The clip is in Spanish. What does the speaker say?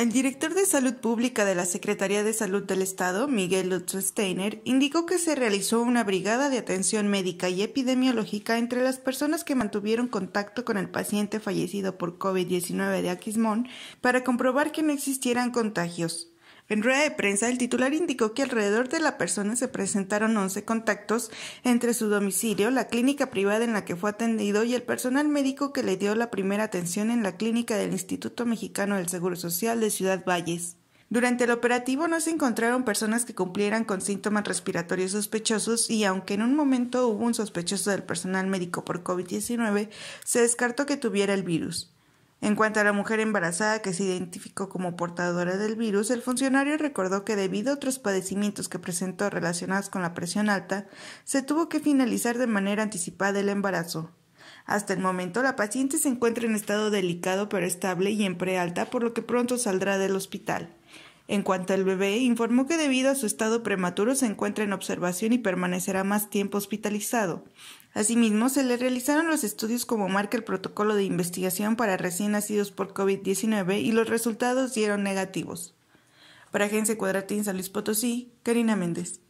El director de Salud Pública de la Secretaría de Salud del Estado, Miguel Lutz Steiner, indicó que se realizó una brigada de atención médica y epidemiológica entre las personas que mantuvieron contacto con el paciente fallecido por COVID-19 de Aquismón para comprobar que no existieran contagios. En rueda de prensa, el titular indicó que alrededor de la persona se presentaron 11 contactos entre su domicilio, la clínica privada en la que fue atendido y el personal médico que le dio la primera atención en la clínica del Instituto Mexicano del Seguro Social de Ciudad Valles. Durante el operativo no se encontraron personas que cumplieran con síntomas respiratorios sospechosos y aunque en un momento hubo un sospechoso del personal médico por COVID-19, se descartó que tuviera el virus. En cuanto a la mujer embarazada que se identificó como portadora del virus, el funcionario recordó que debido a otros padecimientos que presentó relacionados con la presión alta, se tuvo que finalizar de manera anticipada el embarazo. Hasta el momento la paciente se encuentra en estado delicado pero estable y en prealta, por lo que pronto saldrá del hospital. En cuanto al bebé, informó que debido a su estado prematuro se encuentra en observación y permanecerá más tiempo hospitalizado. Asimismo, se le realizaron los estudios como marca el protocolo de investigación para recién nacidos por COVID-19 y los resultados dieron negativos. Para Agencia Cuadratín San Luis Potosí, Karina Méndez.